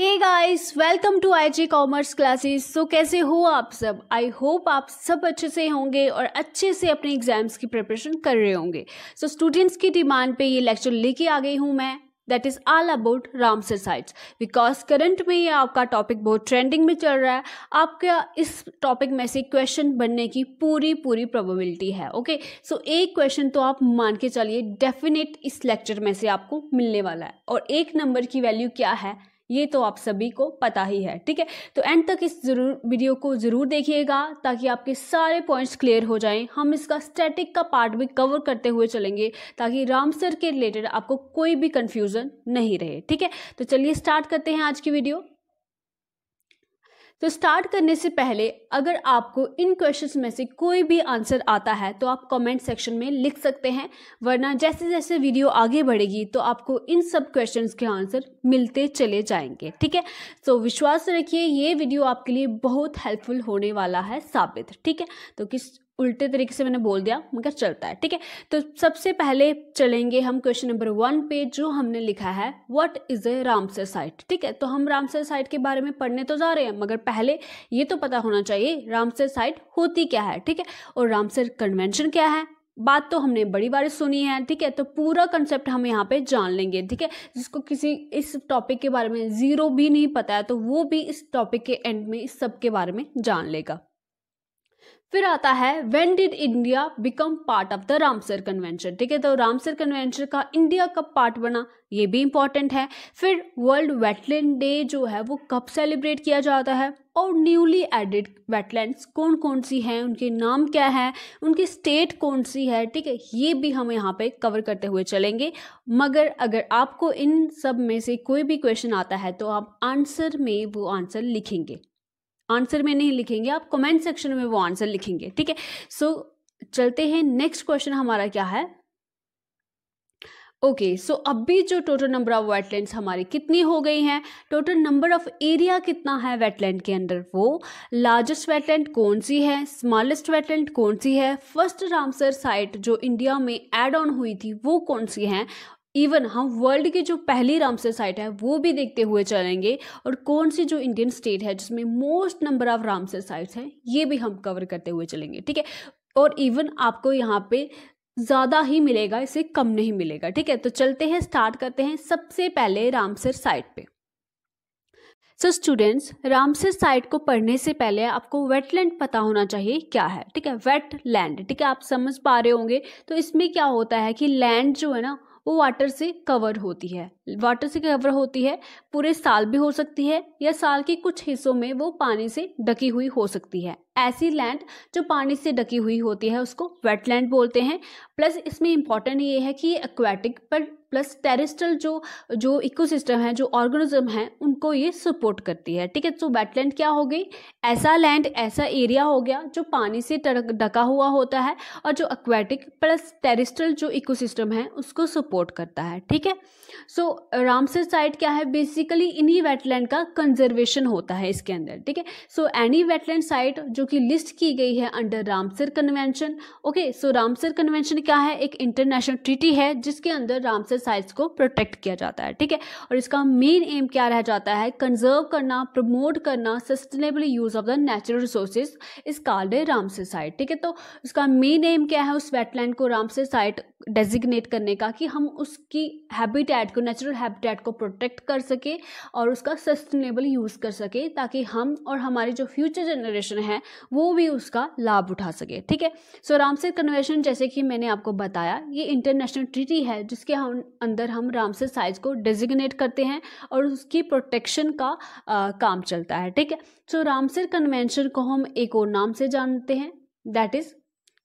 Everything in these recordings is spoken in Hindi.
Hey guys welcome to I G commerce classes so कैसे हो आप सब आई होप आप सब अच्छे से होंगे और अच्छे से अपने एग्जाम्स की प्रिपरेशन कर रहे होंगे सो so, स्टूडेंट्स की डिमांड पे ये लेक्चर लेके आ गई हूँ मैं that is all about Ramsar sites because current में ये आपका टॉपिक बहुत ट्रेंडिंग में चल रहा है आपका इस टॉपिक में से क्वेश्चन बनने की पूरी पूरी प्रोबेबिलिटी है ओके okay? सो so, एक क्वेश्चन तो आप मान के चलिए डेफिनेट इस लेक्चर में से आपको मिलने वाला है और एक नंबर की वैल्यू क्या है ये तो आप सभी को पता ही है ठीक है तो एंड तक इस जरूर वीडियो को ज़रूर देखिएगा ताकि आपके सारे पॉइंट्स क्लियर हो जाएं हम इसका स्टैटिक का पार्ट भी कवर करते हुए चलेंगे ताकि रामसर के रिलेटेड आपको कोई भी कन्फ्यूज़न नहीं रहे ठीक है तो चलिए स्टार्ट करते हैं आज की वीडियो तो स्टार्ट करने से पहले अगर आपको इन क्वेश्चंस में से कोई भी आंसर आता है तो आप कमेंट सेक्शन में लिख सकते हैं वरना जैसे जैसे वीडियो आगे बढ़ेगी तो आपको इन सब क्वेश्चंस के आंसर मिलते चले जाएंगे ठीक है सो विश्वास रखिए ये वीडियो आपके लिए बहुत हेल्पफुल होने वाला है साबित ठीक है तो किस उल्टे तरीके से मैंने बोल दिया मगर चलता है ठीक है तो सबसे पहले चलेंगे हम क्वेश्चन नंबर वन पे जो हमने लिखा है what is a Ramsar site ठीक है तो हम रामसर साइट के बारे में पढ़ने तो जा रहे हैं मगर पहले ये तो पता होना चाहिए रामसर साइट होती क्या है ठीक है और रामसर कन्वेंशन क्या है बात तो हमने बड़ी बार सुनी है ठीक है तो पूरा कंसेप्ट हम यहाँ पे जान लेंगे ठीक है जिसको किसी इस टॉपिक के बारे में ज़ीरो भी नहीं पता है तो वो भी इस टॉपिक के एंड में इस सब के बारे में जान लेगा फिर आता है when did India become part of the Ramsar convention ठीक है तो रामसर कन्वेंशन का इंडिया कब पार्ट बना ये भी इंपॉर्टेंट है फिर वर्ल्ड वेटलैंड डे जो है वो कब सेलिब्रेट किया जाता है और न्यूली एडेड वेटलैंड्स कौन कौन सी हैं उनके नाम क्या है उनकी स्टेट कौन सी है ठीक है ये भी हम यहाँ पे कवर करते हुए चलेंगे मगर अगर आपको इन सब में से कोई भी क्वेश्चन आता है तो आप आंसर में वो आंसर लिखेंगे आंसर में नहीं लिखेंगे आप कमेंट सेक्शन में वो आंसर लिखेंगे ठीक है सो चलते हैं नेक्स्ट क्वेश्चन हमारा क्या है ओके सो so अभी जो टोटल नंबर ऑफ वेटलैंड हमारी कितनी हो गई हैं टोटल नंबर ऑफ एरिया कितना है वेटलैंड के अंदर वो लार्जेस्ट वेटलैंड कौन सी है स्मॉलेस्ट वेटलैंड कौन सी है फर्स्ट रामसर साइट जो इंडिया में एड ऑन हुई थी वो कौन सी है इवन हम वर्ल्ड की जो पहली रामसर साइट है वो भी देखते हुए चलेंगे और कौन सी जो इंडियन स्टेट है जिसमें most number of Ramsar sites हैं ये भी हम कवर करते हुए चलेंगे ठीक है और इवन आपको यहाँ पे ज़्यादा ही मिलेगा इसे कम नहीं मिलेगा ठीक है तो चलते हैं स्टार्ट करते हैं सबसे पहले रामसर साइट पे सो स्टूडेंट्स रामसर साइट को पढ़ने से पहले आपको वेटलैंड पता होना चाहिए क्या है ठीक है वेटलैंड ठीक है आप समझ पा रहे होंगे तो इसमें क्या होता है कि लैंड जो है ना वो वाटर से कवर होती है वाटर से कवर होती है पूरे साल भी हो सकती है या साल के कुछ हिस्सों में वो पानी से ढकी हुई हो सकती है ऐसी लैंड जो पानी से ढकी हुई होती है उसको वेटलैंड बोलते हैं प्लस इसमें इंपॉर्टेंट ये है कि ये एक्वेटिक पर प्लस टेरिस्टल जो जो इकोसिस्टम है जो ऑर्गेनिज्म है उनको ये सपोर्ट करती है ठीक है तो वेटलैंड क्या हो गई ऐसा लैंड ऐसा एरिया हो गया जो पानी से ढका हुआ होता है और जो एक्वेटिक प्लस टेरिस्टल जो इकोसिस्टम है उसको सपोर्ट करता है ठीक है सो रामसर साइट क्या है बेसिकली इन्हीं वेटलैंड का कंजर्वेशन होता है इसके अंदर ठीक है सो एनी वेटलैंड साइट जो कि लिस्ट की गई है under Ramsar convention okay so Ramsar convention क्या है एक इंटरनेशनल ट्रीटी है जिसके अंदर रामसर साइट्स को प्रोटेक्ट किया जाता है ठीक है और इसका मेन एम क्या रह जाता है कंजर्व करना प्रमोट करना sustainable use of the natural resources इस कार्ड है रामसे साइट ठीक है तो इसका मेन एम क्या है उस वेटलैंड को रामसे साइट डेजिग्नेट करने का कि हम उसकी हैबिटेट को नेचुरल हैबिटेट को प्रोटेक्ट कर सके और उसका सस्टेनेबल यूज़ कर सके ताकि हम और हमारी जो फ्यूचर जनरेशन है वो भी उसका लाभ उठा सके ठीक है सो रामसर कन्वेंशन जैसे कि मैंने आपको बताया ये इंटरनेशनल ट्रीटी है जिसके हम अंदर हम रामसर साइज को डेजिग्नेट करते हैं और उसकी प्रोटेक्शन का आ, काम चलता है ठीक है सो रामसर कन्वेंशन को हम एक और नाम से जानते हैं that is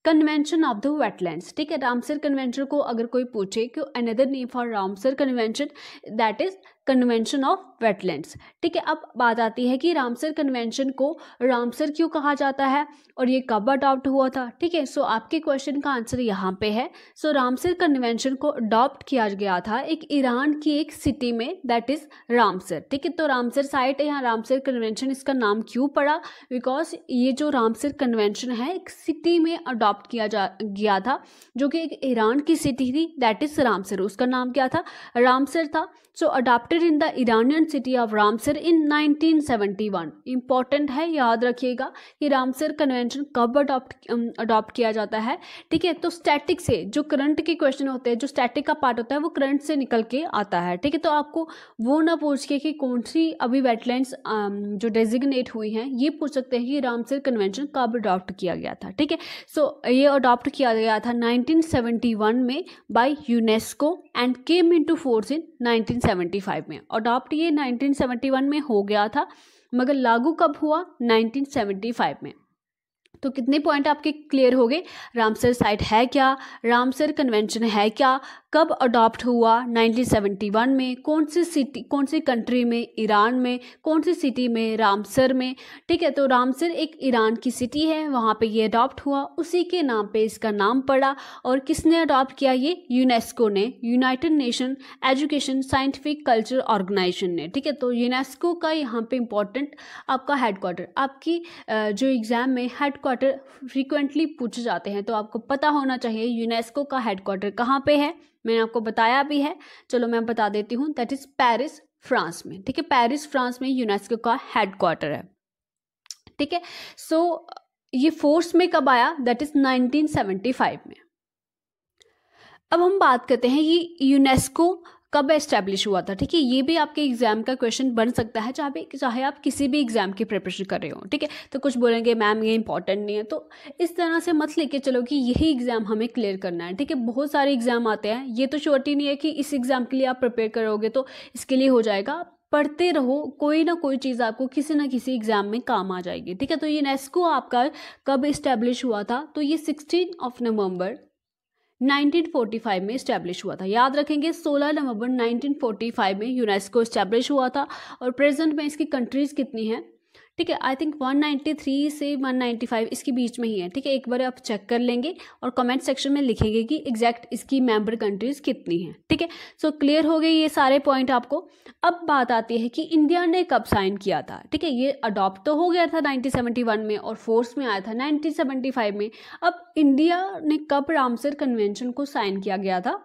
convention of the wetlands ठीक है रामसर कन्वेंशन को अगर कोई पूछे कि another name for Ramsar convention that is convention of wetlands ठीक है अब बात आती है कि रामसर कन्वेंशन को रामसर क्यों कहा जाता है और ये कब अडॉप्ट हुआ था ठीक है सो आपके क्वेश्चन का आंसर यहाँ पे है सो रामसर कन्वेंशन को अडॉप्ट किया गया था एक ईरान की एक सिटी में दैट इज़ रामसर ठीक है तो रामसर साइट है यहाँ रामसर कन्वेंशन इसका नाम क्यों पड़ा बिकॉज ये जो रामसर कन्वेंशन है एक सिटी में अडॉप्ट किया जा गया था जो कि एक ईरान की सिटी थी दैट इज़ रामसर उसका नाम क्या था रामसर था so so, adopted in the Iranian city of Ramsar in 1971. Important है याद रखिएगा कि रामसर कन्वेंशन कब अडॉप्ट अडॉप्ट um, किया जाता है ठीक है तो स्टैटिक से जो करंट के क्वेश्चन होते हैं जो स्टैटिक का पार्ट होता है वो करंट से निकल के आता है ठीक है तो आपको वो ना पूछ के कि कौन सी अभी वेटलैंड um, जो डेजिग्नेट हुई हैं ये पूछ सकते हैं कि रामसर कन्वेंशन कब अडॉप्ट किया गया था ठीक है सो ये अडॉप्ट किया गया था वन में by UNESCO and came to force in 1975 में अडॉप्ट ये 1971 में हो गया था मगर लागू कब हुआ 1975 में तो कितने पॉइंट आपके क्लियर हो गए रामसर साइट है क्या रामसर कन्वेंशन है क्या कब अडॉप्ट हुआ 1971 में कौन सी सिटी कौन सी कंट्री में ईरान में कौन सी सिटी में रामसर में ठीक है तो रामसर एक ईरान की सिटी है वहाँ पे ये अडॉप्ट हुआ उसी के नाम पे इसका नाम पड़ा और किसने अडॉप्ट किया ये यूनेस्को ने United Nation Education Scientific Culture Organisation ने ठीक है तो यूनेस्को का यहाँ पर इम्पोर्टेंट आपका हेडक्वार्टर आपकी जो एग्ज़ाम में हेडक्वार्टर फ्रिक्वेंटली पूछे जाते हैं तो आपको पता होना चाहिए यूनेस्को का हेडक्वार्टर कहाँ पर है मैंने आपको बताया भी है चलो मैं बता देती हूँ दैट इज़ पेरिस फ्रांस में ठीक है पेरिस फ्रांस में यूनेस्को का हेडक्वार्टर है ठीक है सो ये फोर्स में कब आया दैट इज़ 1975 में अब हम बात करते हैं ये यूनेस्को कब एस्टेब्लिश हुआ था ठीक है ये भी आपके एग्जाम का क्वेश्चन बन सकता है चाहे चाहे आप किसी भी एग्जाम की प्रिपरेशन कर रहे हो ठीक है तो कुछ बोलेंगे मैम ये इंपॉर्टेंट नहीं है तो इस तरह से मत लेके चलो कि यही एग्जाम हमें क्लियर करना है ठीक है बहुत सारे एग्जाम आते हैं ये तो श्योरिटी नहीं है कि इस एग्जाम के लिए आप प्रिपेयर करोगे तो इसके लिए हो जाएगा पढ़ते रहो कोई ना कोई चीज़ आपको किसी ना किसी एग्जाम में काम आ जाएगी ठीक है तो ये नेस्को आपका कब इस्टेब्लिश हुआ था तो ये सिक्सटीन ऑफ नवंबर 1945 में इस्टेब्लिश हुआ था याद रखेंगे 16 नवंबर 1945 में यूनेस्को इस्टेब्लिश हुआ था और प्रेजेंट में इसकी कंट्रीज़ कितनी हैं ठीक है आई थिंक 193 से 195 इसके बीच में ही है ठीक है एक बार आप चेक कर लेंगे और कमेंट सेक्शन में लिखेंगे कि एग्जैक्ट इसकी मेंबर कंट्रीज कितनी हैं ठीक है सो क्लियर हो गए ये सारे पॉइंट आपको अब बात आती है कि इंडिया ने कब साइन किया था ठीक है ये अडॉप्ट तो हो गया था नाइनटीन में और फोर्स में आया था नाइनटीन में अब इंडिया ने कब रामसर कन्वेंशन को साइन किया गया था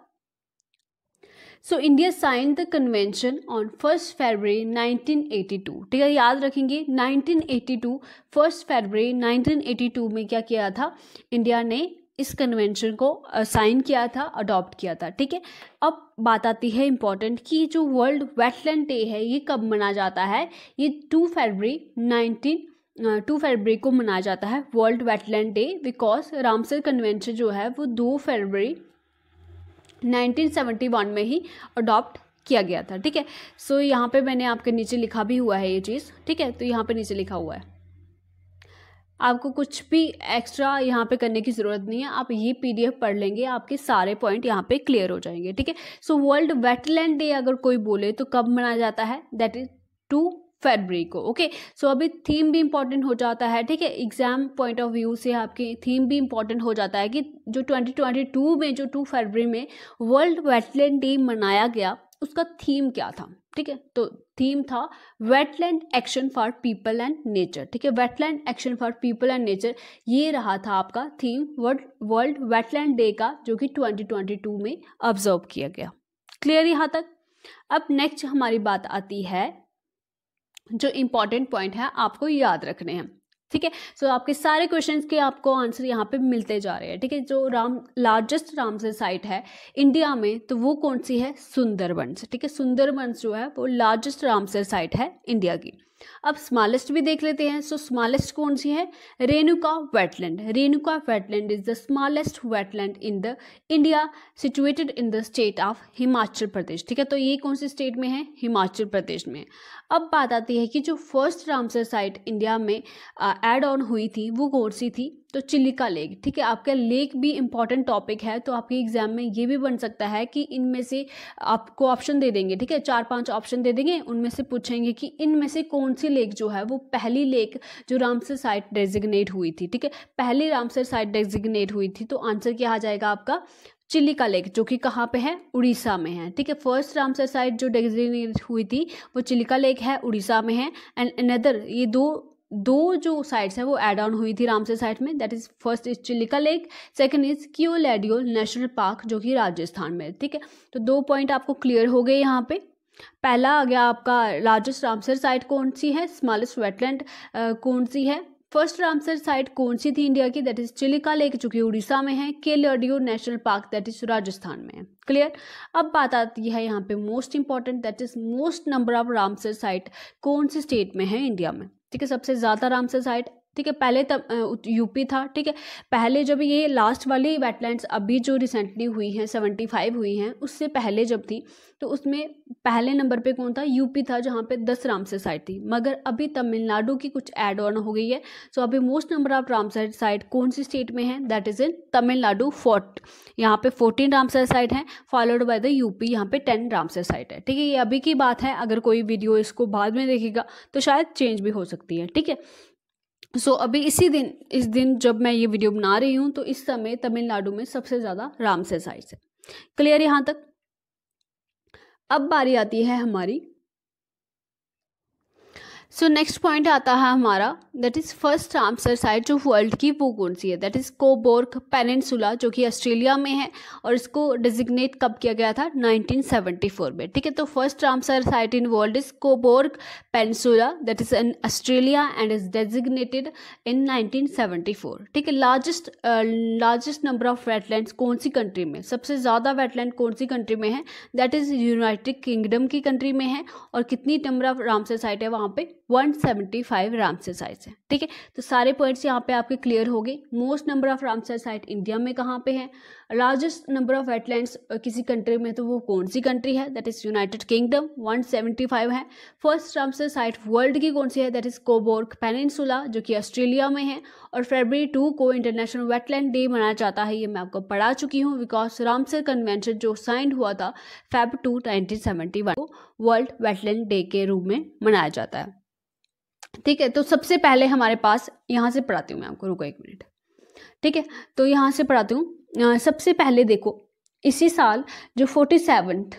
so India sign the convention on first February 1982 ठीक है याद रखेंगे 1982 फर्स्ट फरवरी 1982 में क्या किया था इंडिया ने इस कन्वेंशन को साइन किया था अडॉप्ट किया था ठीक है अब बात आती है इंपॉर्टेंट कि जो वर्ल्ड वेटलैंड डे है ये कब मनाया जाता है ये टू फरवरी नाइनटीन टू फरवरी को मनाया जाता है world wetland day because Ramsar convention जो है वो दो फरवरी 1971 में ही अडॉप्ट किया गया था ठीक है सो so, यहाँ पे मैंने आपके नीचे लिखा भी हुआ है ये चीज़ ठीक है तो यहाँ पे नीचे लिखा हुआ है आपको कुछ भी एक्स्ट्रा यहाँ पे करने की ज़रूरत नहीं है आप ये पीडीएफ पढ़ लेंगे आपके सारे पॉइंट यहाँ पे क्लियर हो जाएंगे ठीक है सो वर्ल्ड वेटलैंड डे अगर कोई बोले तो कब मनाया जाता है दैट इज टू फरवरी को ओके okay? सो so, अभी थीम भी इंपॉर्टेंट हो जाता है ठीक है एग्जाम पॉइंट ऑफ व्यू से आपकी थीम भी इंपॉर्टेंट हो जाता है कि जो 2022 में जो 2 फरवरी में वर्ल्ड वेटलैंड डे मनाया गया उसका थीम क्या था ठीक है तो थीम था wetland action for people and nature ठीक है wetland action for people and nature ये रहा था आपका theme world world wetland day का जो कि 2022 में ऑब्जर्व किया गया क्लियर यहाँ तक अब नेक्स्ट हमारी बात आती है जो इम्पॉर्टेंट पॉइंट है आपको याद रखने हैं ठीक है सो so, आपके सारे क्वेश्चंस के आपको आंसर यहाँ पे मिलते जा रहे हैं ठीक है जो राम लार्जेस्ट रामसर साइट है इंडिया में तो वो कौन सी है सुंदरबंस ठीक है सुंदरबंस जो है वो लार्जेस्ट रामसर साइट है इंडिया की अब स्मॉलेस्ट भी देख लेते हैं सो स्मॉलेस्ट कौन सी है Renuka wetland Renuka wetland is the smallest wetland in the India situated in the state of Himachal Pradesh ठीक है तो ये कौन सी स्टेट में है हिमाचल प्रदेश में अब बात आती है कि जो फर्स्ट रामसर साइट इंडिया में एड uh, ऑन हुई थी वो कौन सी थी तो चिलिका लेक ठीक है आपका लेक भी इंपॉर्टेंट टॉपिक है तो आपके एग्जाम में ये भी बन सकता है कि इनमें से आपको ऑप्शन दे देंगे ठीक है चार पांच ऑप्शन दे देंगे उनमें से पूछेंगे कि इनमें से कौन सी लेक जो है वो पहली लेक जो रामसर साइट डेजिग्नेट हुई थी ठीक है पहली रामसर साइट डेजिग्नेट हुई थी तो आंसर क्या आ जाएगा आपका चिल्लिका लेक जो कि कहाँ पे है उड़ीसा में है ठीक है फर्स्ट रामसर साइट जो डेजिग्नेट हुई थी वो चिल्लिका लेक है उड़ीसा में है एंड अनदर ये दो दो जो साइट्स हैं वो एड ऑन हुई थी रामसे साइट में that is first is Chilika lake second is Keoladeo national park जो कि राजस्थान में ठीक है तो दो पॉइंट आपको क्लियर हो गए यहाँ पे पहला आ गया आपका लार्जेस्ट रामसर साइट कौन सी है स्मॉलेस्ट वेटलैंड कौन सी है फर्स्ट रामसर साइट कौन सी थी इंडिया की दैट इज चिलिका लेक जो कि उड़ीसा में है के Keoladeo national park that is Rajasthan में है क्लियर अब बात आती है यहाँ पे most important that is most number of Ramsar site कौन सी स्टेट में है इंडिया में ठीक है सबसे ज़्यादा रामसर साइट ठीक है पहले तब यूपी था ठीक है पहले जब ये लास्ट वाली वेटलैंड्स अभी जो रिसेंटली हुई हैं सेवेंटी फाइव हुई हैं उससे पहले जब थी तो उसमें पहले नंबर पे कौन था यूपी था जहाँ पे दस रामसर साइट थी मगर अभी तमिलनाडु की कुछ ऐड ऑन हो गई है सो so अभी most number of Ramsar site कौन सी स्टेट में है दैट इज़ इन तमिलनाडु फोर्ट यहाँ पे फोर्टीन रामसर साइट है फॉलोड बाय द यूपी यहाँ पे टेन रामसर साइट है ठीक है ये अभी की बात है अगर कोई वीडियो इसको बाद में देखेगा तो शायद चेंज भी हो सकती है ठीक है सो so, अभी इसी दिन इस दिन जब मैं ये वीडियो बना रही हूँ तो इस समय तमिलनाडु में सबसे ज़्यादा रामसे साइज है क्लियर यहाँ तक अब बारी आती है हमारी सो नेक्स्ट पॉइंट आता है हमारा that is first Ramsar site of world की वो कौन सी है दैट इज़ कोबोर्क पेनिनसुला जो कि ऑस्ट्रेलिया में है और इसको डिजिग्नेट कब किया गया था 1974 में ठीक है तो first Ramsar site in world is Cobourg peninsula that is in Australia and is designated in nineteen ठीक है largest largest number of wetland कौन सी कंट्री में सबसे ज़्यादा वेटलैंड कौन सी कंट्री में है दैट इज़ यूनाइटेड किंगडम की कंट्री में है और कितनी नंबर ऑफ रामसर साइट है वहाँ पर 175 रामसर साइट्स हैं ठीक है तो सारे पॉइंट्स यहाँ पे आपके क्लियर हो गए most number of Ramsar site India में कहाँ पे है लार्जेस्ट नंबर ऑफ वेटलैंड्स किसी कंट्री में तो वो कौन सी कंट्री है दैट इज़ यूनाइटेड किंगडम 175 है फर्स्ट रामसर साइट वर्ल्ड की कौन सी है दैट इज़ कोबोर्क पेनिनसुला जो कि ऑस्ट्रेलिया में है और फरवरी टू को इंटरनेशनल वेटलैंड डे मनाया जाता है ये मैं आपको पढ़ा चुकी हूँ बिकॉज रामसर कन्वेंशन जो साइन हुआ था फेब टू नाइनटीन को वर्ल्ड वेटलैंड डे के रूप में मनाया जाता है ठीक है तो सबसे पहले हमारे पास यहाँ से पढ़ाती हूँ मैं आपको रुको एक मिनट ठीक है तो यहाँ से पढ़ाती हूँ सबसे पहले देखो इसी साल जो फोर्टी सेवन्थ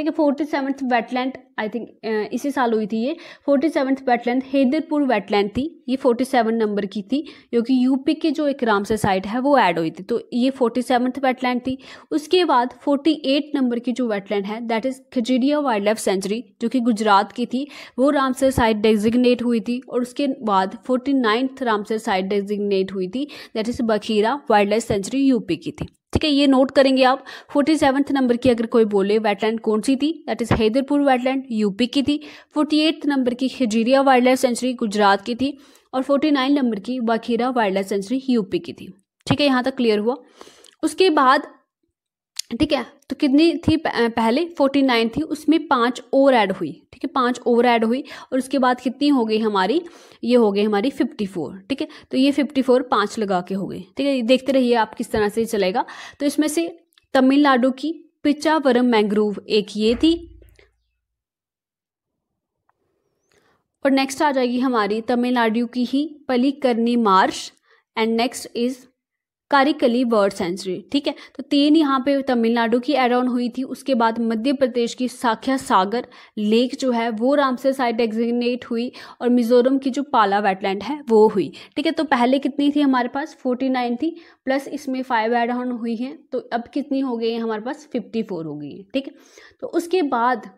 ठीक है forty seventh wetland I think इसी साल हुई थी ये forty seventh wetland Haiderpur wetland थी ये फोर्टी सेवन नंबर की थी जो कि यूपी के जो एक रामसर साइट है वो ऐड हुई थी तो ये फोर्टी सेवन्थ वेटलैंड थी उसके बाद फोर्टी एट नंबर की जो वेटलैंड है that is Khajuria wildlife sanctuary जो कि गुजरात की थी वो रामसर साइट डेजिग्नेट हुई थी और उसके बाद forty ninth Ramsar site designate हुई थी that is Bakhira wildlife sanctuary UP की थी ठीक है ये नोट करेंगे आप फोर्टी सेवन्थ नंबर की अगर कोई बोले वेटलैंड कौन सी थी that is Haiderpur wetland UP की थी फोर्टी एट्थ नंबर की Khijadiya wildlife sanctuary Gujarat की थी और फोर्टी नाइन नंबर की Bakhira wildlife sanctuary UP की थी ठीक है यहाँ तक क्लियर हुआ उसके बाद ठीक है तो कितनी थी पहले फोर्टी नाइन थी उसमें पांच और ऐड हुई ठीक है पांच और ऐड हुई और उसके बाद कितनी हो गई हमारी ये हो गई हमारी फिफ्टी फोर ठीक है तो ये फिफ्टी फोर पाँच लगा के हो गई ठीक है देखते रहिए आप किस तरह से चलेगा तो इसमें से तमिलनाडु की पिचावरम मैंग्रोव एक ये थी और नेक्स्ट आ जाएगी हमारी तमिलनाडु की ही Pallikaranai marsh and next is Karikili bird sanctuary ठीक है तो तीन यहाँ पे तमिलनाडु की एड ऑन हुई थी उसके बाद मध्य प्रदेश की साख्या सागर लेक जो है वो रामसर साइट डेजिग्नेट हुई और मिजोरम की जो पाला वेटलैंड है वो हुई ठीक है तो पहले कितनी थी हमारे पास फोर्टी नाइन थी प्लस इसमें फाइव एड ऑन हुई हैं तो अब कितनी हो गई है हमारे पास फिफ्टी फोर हो गई है ठीक है तो उसके बाद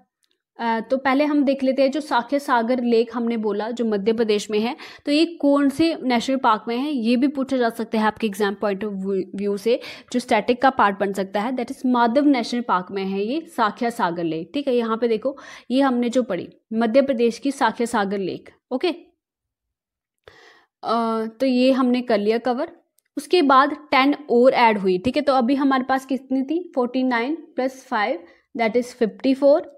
तो पहले हम देख लेते हैं जो साख्य सागर लेक हमने बोला जो मध्य प्रदेश में है तो ये कौन से नेशनल पार्क में है ये भी पूछा जा सकता है आपके एग्जाम पॉइंट ऑफ व्यू से जो स्टैटिक का पार्ट बन सकता है that is Madhav national park में है ये साखिया सागर लेक ठीक है यहाँ पे देखो ये हमने जो पढ़ी मध्य प्रदेश की साख्या सागर लेक ओके आ, तो ये हमने कर लिया कवर उसके बाद टेन और एड हुई ठीक है तो अभी हमारे पास कितनी थी forty nine plus five that is fifty four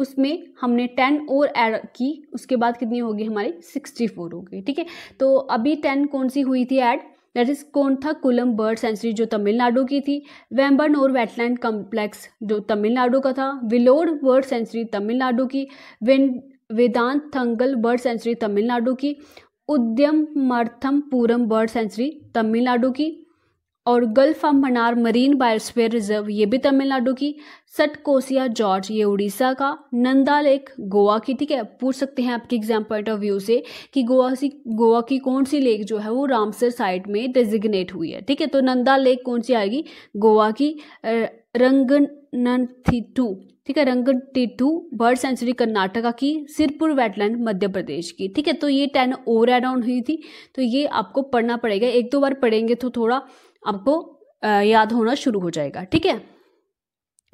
उसमें हमने टेन और ऐड की उसके बाद कितनी होगी हमारी सिक्सटी फोर हो गई ठीक है तो अभी टेन कौन सी हुई थी ऐड दैट इज कौन था कुलम बर्ड सेंचुरी जो तमिलनाडु की थी वेम्बर्न और वेटलैंड कम्प्लेक्स जो तमिलनाडु का था विलोड बर्ड सेंचुरी तमिलनाडु की वेन Vedanthangal bird sanctuary Tamil Nadu की Udhayamarthandapuram bird sanctuary Tamil Nadu की और gulf of Mannar marine biosphere reserve ये भी तमिलनाडु की सट कोसिया जॉर्ज ये उड़ीसा का नंदा लेक गोवा की ठीक है पूछ सकते हैं आपके एग्जाम पॉइंट ऑफ व्यू से कि गोवा सी गोवा की कौन सी लेक जो है वो रामसर साइट में डेजिग्नेट हुई है ठीक है तो नंदा लेक कौन सी आएगी गोवा की रंगन टू ठीक है Ranganathittu bird sanctuary Karnataka की सिरपुर वेटलैंड मध्य प्रदेश की ठीक है तो ये टेन ओवर एड ऑन हुई थी तो ये आपको पढ़ना पड़ेगा एक दो बार पढ़ेंगे तो थोड़ा आपको याद होना शुरू हो जाएगा ठीक है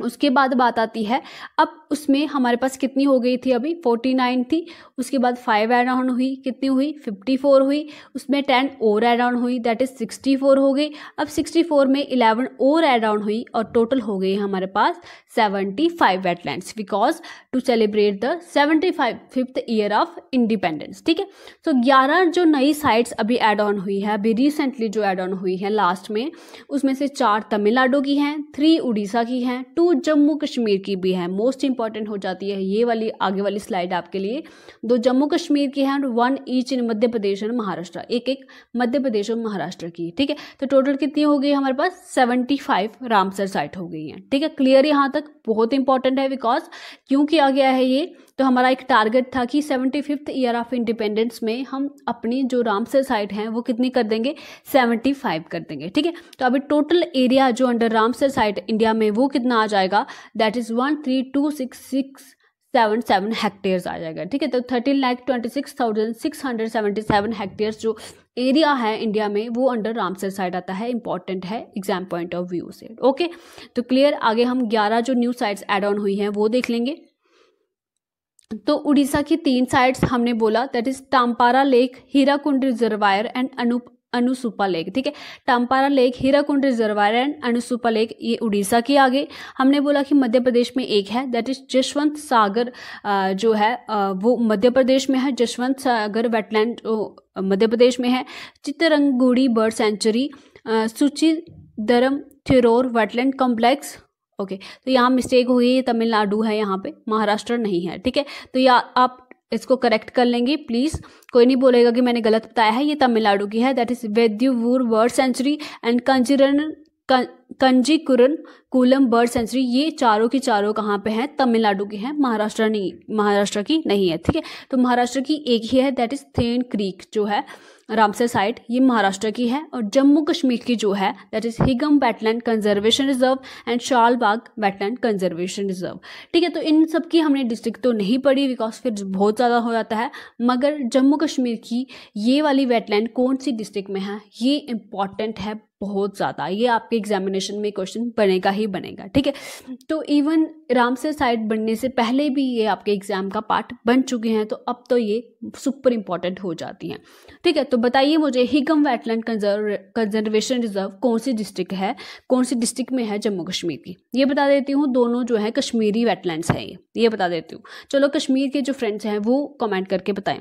उसके बाद बात आती है अब उसमें हमारे पास कितनी हो गई थी अभी फोर्टी नाइन थी उसके बाद फाइव एड ऑन हुई कितनी हुई फिफ्टी फोर हुई उसमें टेन और एड ऑन हुई दैट इज़ सिक्सटी फोर हो गई अब सिक्सटी फोर में इलेवन और एड ऑन हुई और टोटल हो गई हमारे पास seventy five wetlands because to celebrate the seventy five fifth year of independence ठीक है सो ग्यारह जो नई साइट्स अभी एड ऑन हुई है अभी रिसेंटली जो एड ऑन हुई है लास्ट में उसमें से चार तमिलनाडु की हैं थ्री उड़ीसा की हैं टू टू जम्मू कश्मीर की भी है मोस्ट इंपॉर्टेंट हो जाती है ये वाली आगे वाली स्लाइड आपके लिए दो जम्मू कश्मीर की है और वन ईच इन मध्य प्रदेश और महाराष्ट्र एक एक मध्य प्रदेश और महाराष्ट्र की ठीक है तो टोटल कितनी हो गई हमारे पास सेवेंटी फाइव रामसर साइट हो गई है ठीक है क्लियर यहाँ तक बहुत इंपॉर्टेंट है बिकॉज क्यों किया गया है ये तो हमारा एक टारगेट था कि seventy fifth year of independence में हम अपनी जो रामसर साइट हैं वो कितनी कर देंगे सेवेंटी फाइव कर देंगे ठीक है तो अभी टोटल एरिया जो अंडर रामसर साइट इंडिया में वो कितना आ जाएगा that is one three two six six seven seven hectares आ जाएगा ठीक है तो thirteen lakh twenty six thousand six hundred seventy seven hectares जो एरिया है इंडिया में वो अंडर रामसर साइट आता है इंपॉर्टेंट है एग्जाम पॉइंट ऑफ व्यू से ओके तो क्लियर आगे हम ग्यारह जो न्यू साइट्स एड ऑन हुई हैं वो देख लेंगे तो उड़ीसा की तीन साइड्स हमने बोला that is Tampara lake Hirakud reservoir and अनुप अनुसुपा लेक ठीक है Tampara lake Hirakud reservoir and Ansupa lake ये उड़ीसा की आगे हमने बोला कि मध्य प्रदेश में एक है दैट इज जशवंत सागर जो है वो मध्य प्रदेश में है जशवंत सागर वेटलैंड मध्य प्रदेश में है चित्रंगुड़ी bird sanctuary Suchindram Theroor wetland complex okay okay, तो यहाँ मिस्टेक हुई है तमिलनाडु है यहाँ पे महाराष्ट्र नहीं है ठीक है तो या आप इसको करेक्ट कर लेंगे प्लीज़ कोई नहीं बोलेगा कि मैंने गलत बताया है ये तमिलनाडु की है that is Vaduvur bird sanctuary and कंजरन कंजीकुरन कूलम बर्ड सेंचुरी ये चारों की चारों कहाँ पे हैं तमिलनाडु की हैं महाराष्ट्र नहीं महाराष्ट्र की नहीं है ठीक है तो महाराष्ट्र की एक ही है दैट इज थेन क्रीक जो है रामसर साइट ये महाराष्ट्र की है और जम्मू कश्मीर की जो है that is Hygam wetland conservation reserve and Shallabugh wetland conservation reserve ठीक है तो इन सब की हमने डिस्ट्रिक्ट तो नहीं पढ़ी बिकॉज फिर बहुत ज़्यादा हो जाता है मगर जम्मू कश्मीर की ये वाली वेटलैंड कौन सी डिस्ट्रिक्ट में है ये इम्पॉर्टेंट है बहुत ज़्यादा ये आपके एग्जामिनेशन कंडीशन में क्वेश्चन बनेगा ही बनेगा ठीक है तो इवन राम से साइड बनने से पहले भी ये आपके एग्जाम का पार्ट बन चुके हैं तो अब तो ये सुपर इंपॉर्टेंट हो जाती हैं ठीक है तो बताइए मुझे हिगम वेटलैंड कंजर्वेशन रिजर्व कौन सी डिस्ट्रिक्ट है कौन सी डिस्ट्रिक्ट में है जम्मू कश्मीर की ये बता देती हूँ दोनों जो है कश्मीरी वेटलैंड है ये ये बता देती हूँ चलो कश्मीर के जो फ्रेंड्स हैं वो कमेंट करके बताएं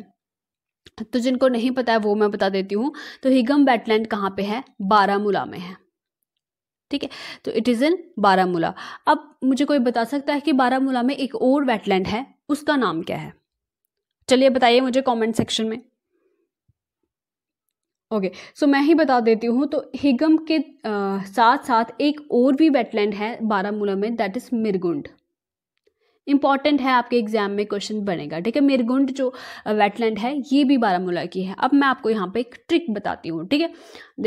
तो जिनको नहीं पता है वो मैं बता देती हूँ तो हिगम वेटलैंड कहाँ पे है बारामूला में है ठीक है तो इट इज़ इन बारामूला अब मुझे कोई बता सकता है कि बारामूला में एक और वेटलैंड है उसका नाम क्या है चलिए बताइए मुझे कमेंट सेक्शन में ओके okay, सो so मैं ही बता देती हूँ तो हिगम के आ, साथ साथ एक और भी वेटलैंड है बारामूला में दैट इज़ मिरगुंड इम्पॉर्टेंट है आपके एग्जाम में क्वेश्चन बनेगा ठीक है मिरगुंड जो वेटलैंड है ये भी बारामूला की है अब मैं आपको यहाँ पे एक ट्रिक बताती हूँ ठीक है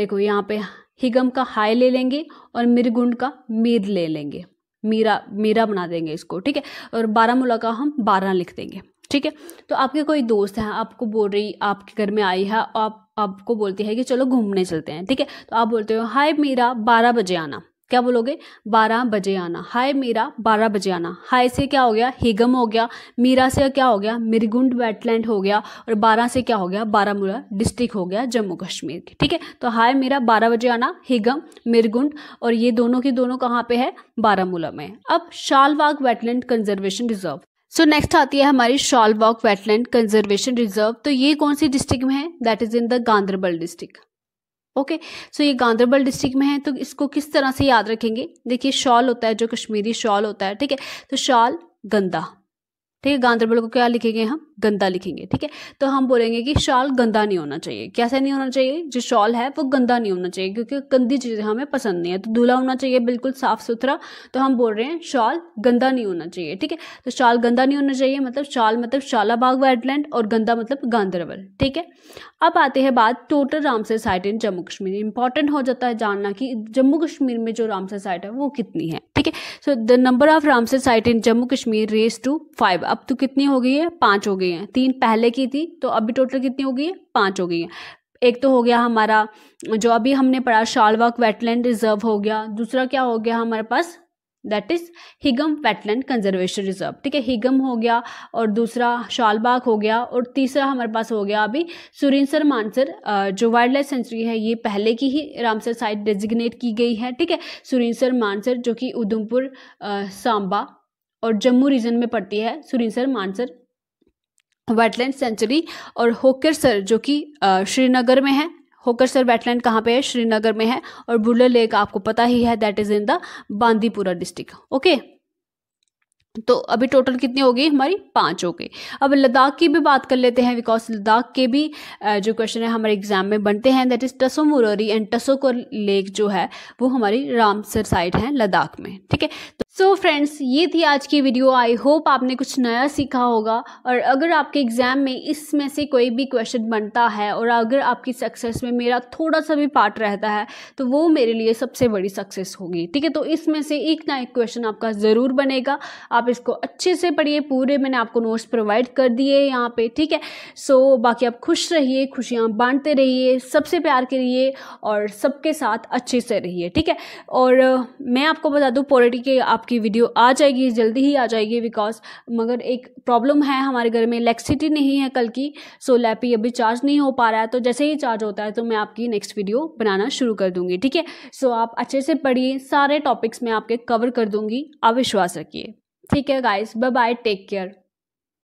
देखो यहाँ पे हिगम का हाय ले लेंगे और मिरगुंड का मीर ले लेंगे मीरा मीरा बना देंगे इसको ठीक है और बारामूला का हम बारह लिख देंगे ठीक है तो आपके कोई दोस्त हैं आपको बोल रही आपके घर में आई है आप आपको बोलती है कि चलो घूमने चलते हैं ठीक है तो आप बोलते हो हाय मीरा बारह बजे आना क्या बोलोगे बारह बजे आना हाय मीरा बारह बजे आना हाय से क्या हो गया हिगम हो गया मीरा से क्या हो गया मिरगुंड वेटलैंड हो गया और बारह से क्या हो गया बारामूला डिस्ट्रिक्ट हो गया जम्मू कश्मीर की ठीक है तो हाय मीरा बारह बजे आना हिगम मिरगुंड और ये दोनों के दोनों कहाँ पे है बारामूला में अब Shallabugh wetland conservation reserve so so next आती है हमारी शालवाग वेटलैंड कंजर्वेशन रिजर्व तो ये कौन सी डिस्ट्रिक्ट में है that is in the Ganderbal district okay okay, so so ये गांधरबल डिस्ट्रिक्ट में है तो इसको किस तरह से याद रखेंगे देखिए शॉल होता है जो कश्मीरी शॉल होता है ठीक है तो शॉल गंदा ठीक है गांधरबल को क्या लिखेंगे हम गंदा लिखेंगे ठीक है तो हम बोलेंगे कि शॉल गंदा नहीं होना चाहिए कैसे नहीं होना चाहिए जो शॉल है वो गंदा नहीं होना चाहिए क्योंकि गंदी चीज़ें हमें पसंद नहीं है तो धुला होना चाहिए बिल्कुल साफ सुथरा तो हम बोल रहे हैं शॉल गंदा नहीं होना चाहिए ठीक है तो शॉल गंदा नहीं होना चाहिए मतलब शॉल मतलब शालाबाग वेडलैंड और गंदा मतलब गांधरबल ठीक है अब आते हैं बात total Ramsar site in Jammu Kashmir important हो जाता है जानना कि जम्मू कश्मीर में जो रामसर साइट है वो कितनी है ठीक है so the number of Ramsar site in Jammu Kashmir raise to five अब तो कितनी हो गई है पाँच हो गई है तीन पहले की थी तो अभी टोटल कितनी हो गई है पाँच हो गई है एक तो हो गया हमारा जो अभी हमने पढ़ा शालवाक वेटलैंड रिजर्व हो गया दूसरा क्या हो गया हमारे पास that is Hygam wetland conservation reserve ठीक है हिगम हो गया और दूसरा शालबाग हो गया और तीसरा हमारे पास हो गया अभी सुरिनसर मानसर जो वाइल्ड लाइफ सेंचुरी है ये पहले की ही रामसर साइट डेजिग्नेट की गई है ठीक है सुरिनसर मानसर जो कि उधमपुर सांबा और जम्मू रीजन में पड़ती है सुरिंसर मानसर वेटलैंड सेंचुरी और होकरसर जो कि श्रीनगर में है होकरसर वेटलैंड कहाँ पे है श्रीनगर में है और बुलर लेक आपको पता ही है that is in the Bandipora district okay तो अभी टोटल कितनी हो गई हमारी पाँच हो गई अब लद्दाख की भी बात कर लेते हैं बिकॉज लद्दाख के भी जो क्वेश्चन है हमारे एग्जाम में बनते हैं that is Tso Moriri and Tsokar lake जो है वो हमारी रामसर साइड है लद्दाख में ठीक है तो सो so फ्रेंड्स ये थी आज की वीडियो आई होप आपने कुछ नया सीखा होगा और अगर आपके एग्ज़ाम में इसमें से कोई भी क्वेश्चन बनता है और अगर आपकी सक्सेस में मेरा थोड़ा सा भी पार्ट रहता है तो वो मेरे लिए सबसे बड़ी सक्सेस होगी ठीक है तो इसमें से एक ना एक क्वेश्चन आपका ज़रूर बनेगा आप इसको अच्छे से पढ़िए पूरे मैंने आपको नोट्स प्रोवाइड कर दिए यहाँ पर ठीक है सो so, बाकी आप खुश रहिए खुशियाँ बांटते रहिए सबसे प्यार करिए और सबके साथ अच्छे से रहिए ठीक है और मैं आपको बता दूँ पॉलिटी के आप आपकी वीडियो आ जाएगी जल्दी ही आ जाएगी बिकॉज मगर एक प्रॉब्लम है हमारे घर में इलेक्ट्रिसिटी नहीं है कल की सो लैपी अभी चार्ज नहीं हो पा रहा है तो जैसे ही चार्ज होता है तो मैं आपकी नेक्स्ट वीडियो बनाना शुरू कर दूँगी ठीक है सो आप अच्छे से पढ़िए सारे टॉपिक्स मैं आपके कवर कर दूँगी अविश्वास रखिए ठीक है guys bye bye take care